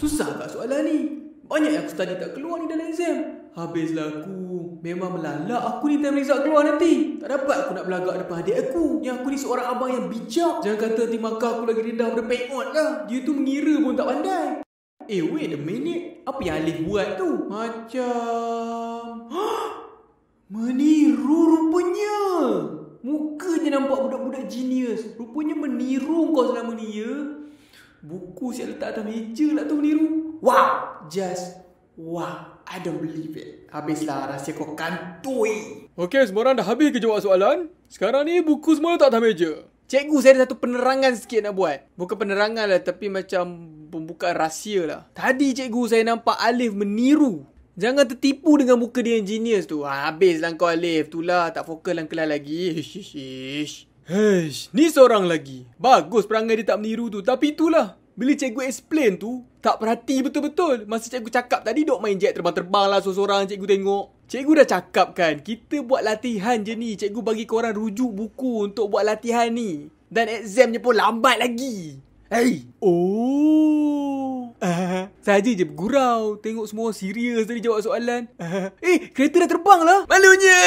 Susah tak soalan ni? Banyak yang aku study tak keluar ni dalam exam. Habislah aku. Memang melalak aku ni time result keluar nanti. Tak dapat aku nak belagak depan adik aku. Yang aku ni seorang abang yang bijak. Jangan kata nanti markah aku lagi rendah pada payout lah. Dia tu mengira pun tak pandai. Eh, wait a minute. Apa yang Alif buat tu? Macam... Meniru rupanya. Mukanya nampak budak-budak genius. Rupanya meniru kau selama ni, ya? Buku saya letak atas meja lah tu meniru. Wow. Just wow. I don't believe it. Habislah rahsia kau kantoi. Okay, semua orang dah habis ke jawab soalan. Sekarang ni buku semua letak atas meja. Cikgu, saya ada satu penerangan sikit nak buat. Bukan penerangan lah tapi macam pembukaan rahsia lah. Tadi cikgu saya nampak Alif meniru. Jangan tertipu dengan muka dia yang genius tu. Ah, habislah kau Alif. Itulah tak fokus lah kelas lagi. Ish, ish, ish. Heish, ni seorang lagi. Bagus perangai dia tak meniru tu. Tapi itulah. Bila cikgu explain tu, tak perhati betul-betul. Masa cikgu cakap tadi, dok main jet terbang-terbang lah seorang-seorang cikgu tengok. Cikgu dah cakap kan, kita buat latihan je ni. Cikgu bagi korang rujuk buku untuk buat latihan ni. Dan examnya pun lambat lagi. Hei! Oh! ah, Saja je bergurau. Tengok semua serius tadi jawab soalan. eh, kereta dah terbang lah. Malunya!